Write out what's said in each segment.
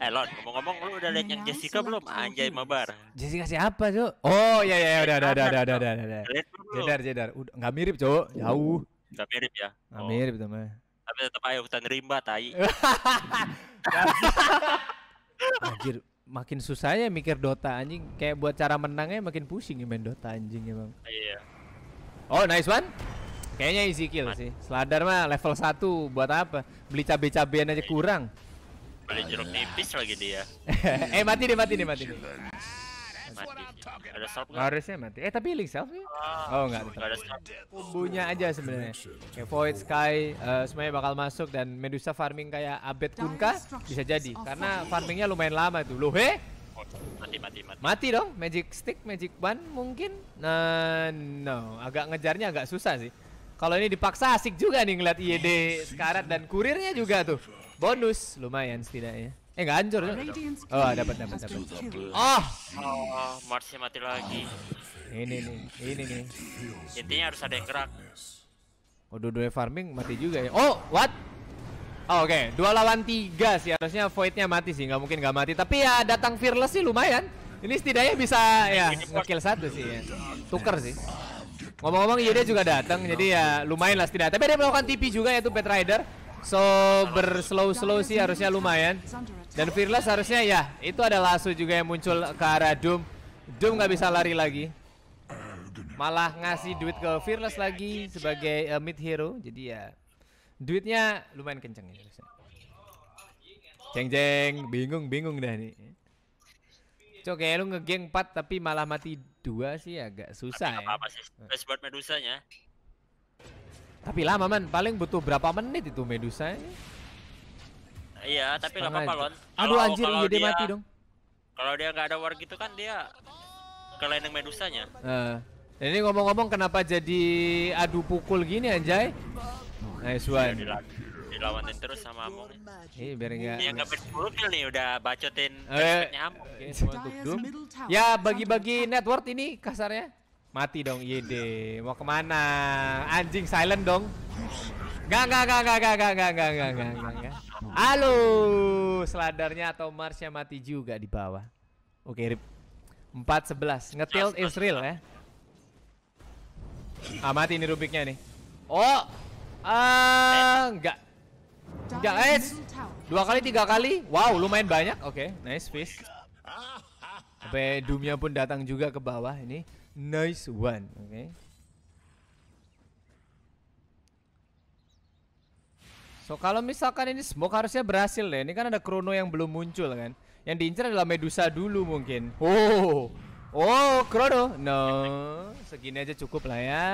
Eh Lon, ngomong-ngomong lu udah lihat yang ya, Jessica belum? Anjay mabar. Jessica siapa, Cuk? Oh iya iya, iya udah udah udah udah udah udah. udah. Jedar jedar. Udah enggak mirip, Cuk. Jauh. Enggak mirip ya. Enggak oh. mirip, teman. Tapi tetap ayo hutan rimba tai. Anjir, makin susah ya mikir Dota anjing. Kayak buat cara menangnya makin pusing ya main Dota anjing emang. Iya. Oh, nice one. Kayaknya easy kill sih. Sladar mah level 1 buat apa? Beli cabe-cabean aja iya. kurang. Beli jeruk nipis lagi dia. eh mati deh mati deh mati. Deh. Mati. Ada self gak? Harusnya mati. Eh tapi link self ya? Ah, oh enggak ada. ada self. aja sebenarnya. Kayak Void Sky eh, semuanya bakal masuk dan Medusa farming kayak Abed Kunka bisa jadi karena farmingnya lumayan lama tuh. Loh, he? Eh? Mati, mati, mati. Mati dong, Magic Stick, Magic Ban mungkin. Nah, no, agak ngejarnya agak susah sih. Kalau ini dipaksa asik juga nih ngeliat IED sekarat dan kurirnya juga tuh. Bonus lumayan setidaknya. Eh nggak hancur. Oh, ah, dapat dapat dapat. Oh, ah! oh Marsnya mati lagi. Ini nih, ini nih. Intinya harus ada yang gerak. Oh, dua farming mati juga ya. Oh, what? Oh, Oke, okay. dua lawan tiga sih harusnya voidnya mati sih, nggak mungkin nggak mati. Tapi ya datang fearless sih lumayan. Ini setidaknya bisa ya ngekill satu sih ya. Tuker sih. Ngomong-ngomong iya dia juga datang, jadi ya lumayan lah setidaknya. Tapi dia melakukan tipi juga yaitu Pet Rider. So berslow-slow sih harusnya lumayan. Dan Fearless harusnya ya, itu ada lasso juga yang muncul ke arah Doom. Doom nggak bisa lari lagi. Malah ngasih duit ke Fearless lagi sebagai uh, mid hero. Jadi ya duitnya lumayan kenceng ya harusnya. Jeng jeng, bingung bingung dah nih. Cok ya lu ngegeng 4 tapi malah mati 2 sih agak susah tapi ya. Apa-apa sih. Flashbard medusanya. Tapi lama man, paling butuh berapa menit itu Medusa ya? Iya, tapi nggak apa-apa lon. Aduh anjir, kalo iya dia mati dong. Kalau dia nggak ada war gitu kan dia ke landing Medusanya. Uh, ini ngomong-ngomong kenapa jadi adu pukul gini anjay? Eh, nice one. Iya, dilawanin terus sama Among. Ini biar enggak. Yang enggak berpuluh nih udah bacotin eh, Among. Ya bagi-bagi network ini kasarnya. Mati dong YD. Mau kemana? Anjing silent dong. Gak gak gak gak gak gak gak gak gak gak gak gak. Halo, seladarnya atau Marsnya mati juga di bawah. Oke, rip. 411. ngetil is real ya. Ah, mati ini Rubiknya nih. Oh. Ah, enggak. Enggak, es Dua kali, tiga kali. Wow, lumayan banyak. Oke, okay, nice fish. Sampai Doomnya pun datang juga ke bawah ini. Nice one. Okay. So kalau misalkan ini smoke harusnya berhasil deh. Ini kan ada Chrono yang belum muncul kan. Yang diincar adalah Medusa dulu mungkin. Oh. Oh, Chrono. No. Segini aja cukup lah ya.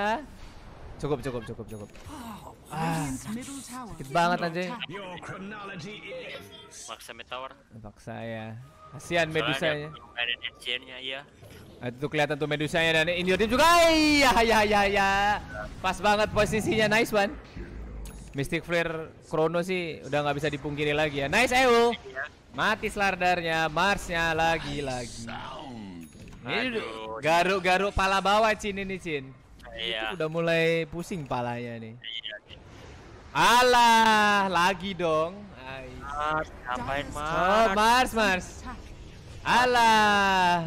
Cukup, cukup, cukup, cukup. Ah, sakit banget aja. Paksa Tower. Paksa ya. Kasihan Medusanya. Ya. Ada ya itu kelihatan tuh medusanya dan team juga. Iya, iya, iya, iya. Pas banget posisinya, nice one. Mystic Flare Chrono sih udah nggak bisa dipungkiri lagi ya. Nice eu Mati Slardarnya, Marsnya lagi-lagi. Ini garuk-garuk pala bawah Cin ini Cin. Iya. Itu udah mulai pusing palanya nih. Allah Alah, lagi dong. Mars, ngapain Mars? Oh, Mars, Mars. Alah.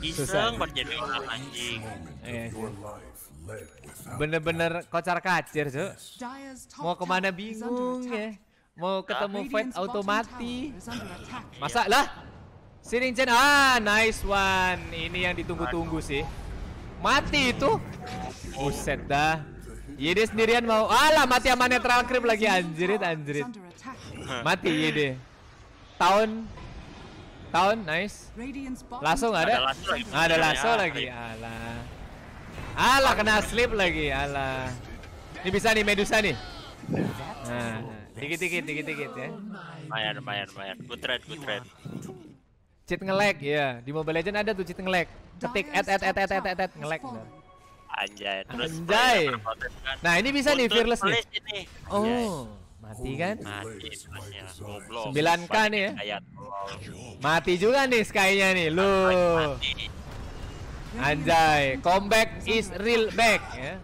Iseng buat jadi orang anjing. Iya, iya. Bener-bener kocar kacir, Cuk. Mau kemana bingung ya. Mau ketemu fight automati. Masak lah? Siring Chen, ah nice one. Ini yang ditunggu-tunggu sih. Mati itu. Buset dah. Yede iya, sendirian mau. Alah mati sama netral creep lagi anjirit anjirit. Mati Yede. Tahun Tahun, nice. Lasso nggak ada? Ada lagi. ada lasso iya, lagi. Iya. Alah. Alah kena slip lagi. Alah. Ini bisa nih Medusa nih. Nah, dikit-dikit, dikit-dikit ya. bayar bayar bayar, Good trade, good trade. Cheat ngelag ya. Di Mobile Legend ada tuh cheat ngelag. Ketik et et et et et et, et ngelag. Anjay, terus Anjay. Nah, ini bisa nih fearless nih. Oh. Mati kan? Ya. Sembilan kan ya. Mati juga nih Sky-nya nih. Lu. Anjay, comeback is real back ya.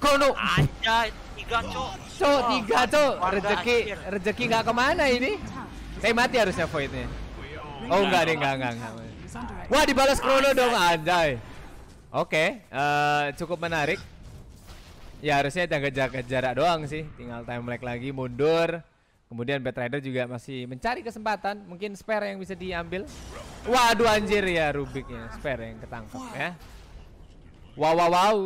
Kono. Anjay, tiga cok. tiga cok. Rezeki rezeki nggak kemana ini? Saya mati harusnya voidnya. Oh enggak deh, enggak enggak enggak. Wah, dibalas Krono dong anjay. Oke, okay, uh, eh, cukup menarik ya harusnya jaga-jaga jarak doang sih tinggal time lag lagi mundur kemudian bad rider juga masih mencari kesempatan mungkin spare yang bisa diambil waduh anjir ya rubiknya spare yang ketangkap ya wow wow wow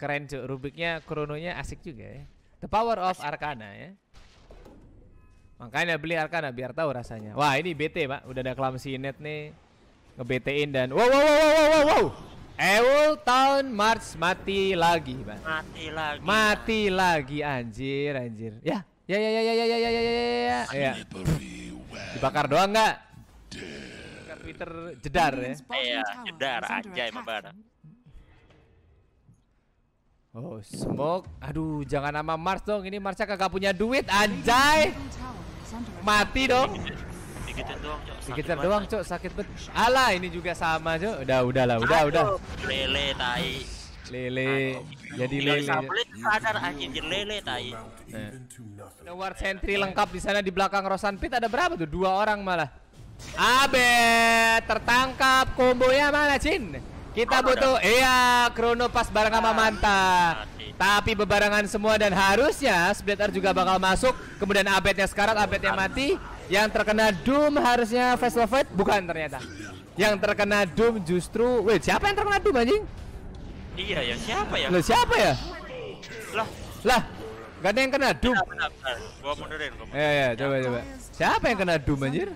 keren cuy rubiknya krononya asik juga ya the power of arcana ya makanya beli arcana biar tahu rasanya wah ini BT pak udah ada sinet nih ngebetein dan wow wow wow wow wow wow Ewol tahun March mati lagi, Bang. Mati lagi. Mati man. lagi anjir, anjir. Ya, ya ya ya ya ya ya ya ya. ya. ya. ya. Dibakar doang nggak? Twitter jedar ya. Iya, jedar aja emang barang. Oh, smoke. Aduh, jangan nama Mars dong. Ini Marsnya kagak punya duit, anjay. Mati dong digitin doang cok doang cok sakit bet alah ini juga sama cok udah udahlah udah udah lele tai lele jadi lele sadar anjing lele tai nah. Eh. war sentry lengkap di sana di belakang Rosan Pit ada berapa tuh dua orang malah Abe tertangkap kombonya mana Cin kita butuh iya krono pas bareng sama Manta tapi bebarengan semua dan harusnya Splitter juga bakal masuk kemudian Abetnya sekarat Abetnya mati yang terkena Doom harusnya Face Velvet bukan ternyata. Yang terkena Doom justru wait, siapa yang terkena Doom anjing? Iya ya, siapa ya? Loh, siapa ya? Lah, lah. Gak ada yang kena Doom. Ya ya, Gua mundurin, gua iya, iya, coba coba. Siapa yang kena Doom anjir?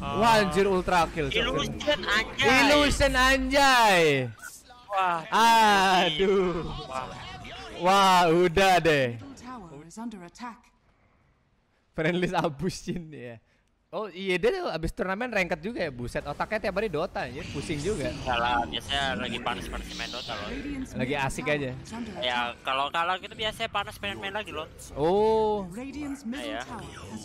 Uh, Wah, anjir ultra kill. Illusion anjay. Illusion anjay. Wah. Aduh. Wah. Wah, udah deh. Friendlist Abusin ya. Oh iya dia tuh abis turnamen ranked juga ya buset otaknya tiap hari Dota ya pusing juga. Kalau biasanya lagi panas panas main Dota loh. Lagi asik aja. Ya kalau kalau gitu biasanya panas pengen main lagi loh. Oh. Nah, ya.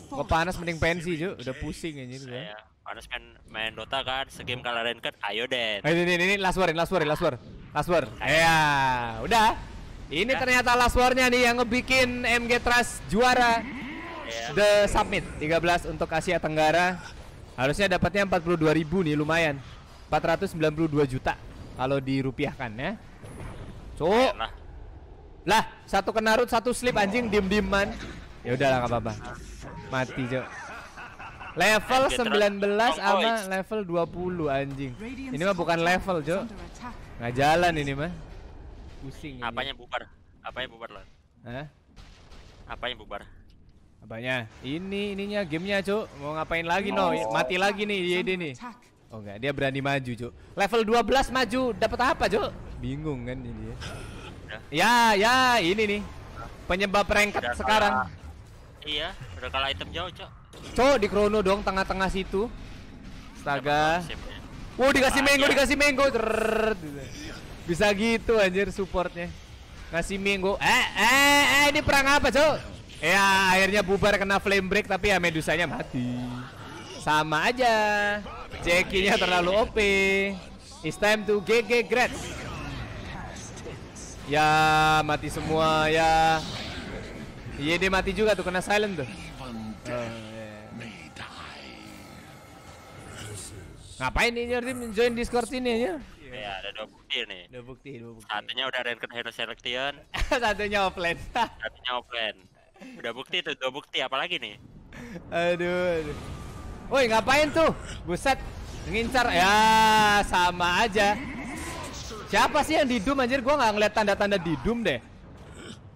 Kok panas mending pensi juga. udah pusing anjir nah, ya. Panas main main Dota kan segame kalah ranked ayo deh. Ini ini ini last ini last ini last war last war. Iya udah. Ini ya. ternyata last warnya nih yang ngebikin MG Trust juara. The Summit 13 untuk Asia Tenggara. Harusnya dapatnya 42 ribu nih lumayan. 492 juta kalau dirupiahkan ya. Cuk. Lah, satu kena root, satu slip anjing dim diman Ya udahlah nggak apa-apa. Mati, jo Level 19 sama level 20 anjing. Ini mah bukan level, jo Nggak jalan ini mah. Pusing. Apanya bubar? Apanya bubar lah? Hah? Apanya bubar? Apanya? Ini ininya gamenya cuk. Mau ngapain lagi no? Oh. Mati lagi nih dia ini nih. Oh enggak, dia berani maju cuk. Level 12 maju, dapat apa cuk? Bingung kan ini ya Ya, ya ini nih. Penyebab rengket sekarang. Iya, udah kalah item jauh cuk. Cuk di krono dong tengah-tengah situ. Astaga. Ya? Wow dikasih mango, dikasih mango. Gitu. Bisa gitu anjir supportnya. Ngasih mango. Eh, eh, eh ini perang apa cuk? Ya akhirnya bubar kena flame break tapi ya medusanya mati. Sama aja. Jackie-nya terlalu OP. It's time to GG grad Ya mati semua ya. yd iya, mati juga tuh kena silent tuh. Ngapain ini Jordi join Discord sini ya ya ada dua bukti nih. Dua bukti, dua bukti. Satunya udah kena Hero Selection. Satunya offline. Satunya offline. Udah bukti tuh, udah bukti apalagi nih? Aduh, aduh. Woi, ngapain tuh? Buset, ngincar ya sama aja. Siapa sih yang di Doom anjir? Gua nggak ngeliat tanda-tanda di Doom deh.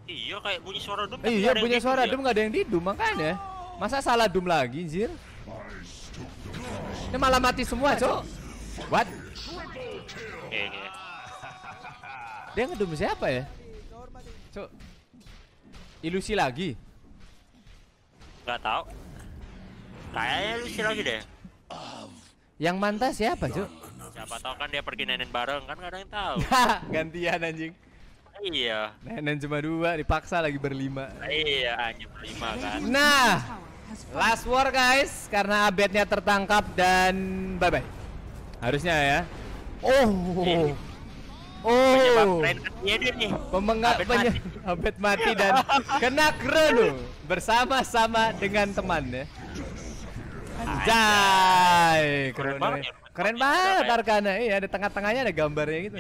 Iya, kayak bunyi suara Doom. Eh, iya, bunyi suara Doom nggak ada yang di Doom makanya. Masa salah Doom lagi, anjir? Ini malah mati semua, Cok. What? Dia ngedum siapa ya? Cok, Ilusi lagi? Gak tahu. Kayaknya ilusi lagi deh. Yang mantas siapa, Cuk? Siapa tahu kan dia pergi nenen bareng kan kadang tahu. Gantian anjing. Iya. Nenen cuma dua, dipaksa lagi berlima. Iya, hanya berlima kan. Nah, last war guys, karena abetnya tertangkap dan bye bye. Harusnya ya. Oh. Oh. Pemengat banyak abet mati dan kena krenu bersama-sama dengan temannya. Anjay, keren banget. Ya, keren banget Arkana. Iya, di tengah-tengahnya ada gambarnya gitu.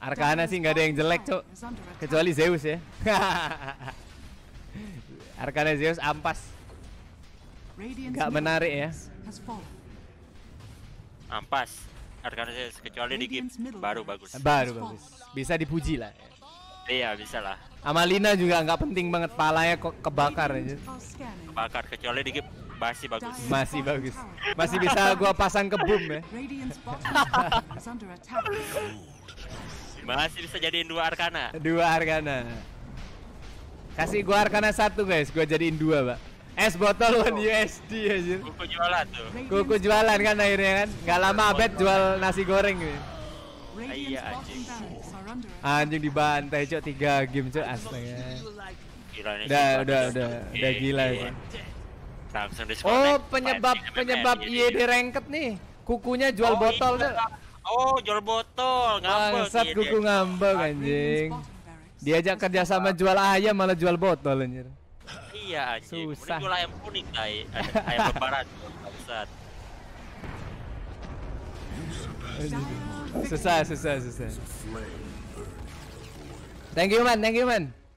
Arkana sih nggak ada yang jelek, Cok. Kecuali Zeus ya. Arkana Zeus ampas. Gak menarik ya. Ampas. Arkansas kecuali di game baru bagus. Baru bagus. Bisa dipuji lah. Iya bisa lah. Amalina juga nggak penting banget palanya kok kebakar aja. Kebakar kecuali game masih bagus. Masih bagus. Masih bisa gua pasang ke boom ya. masih bisa jadiin dua arkana. Dua arkana. Kasih gua arkana satu guys, gua jadiin dua pak es botol oh. one USD anjir. Kuku jualan tuh. Kuku jualan kan akhirnya kan. Gak lama abet jual nasi goreng gitu. Iya anjing. Anjing dibantai cok 3 game cok astaga. Udah udah udah udah iya, gila ya. Oh, penyebab penyebab IED ranked iya, nih. Kukunya jual oh, botol deh. Oh, jual botol, ngambek. Bangsat kuku ngambek anjing. Diajak kerja sama jual ayam malah jual botol anjir iya anjing. Susah. Mending ayam kuning tai. Ayam lebaran. susah susah, susah, susah. Thank you man, thank you man.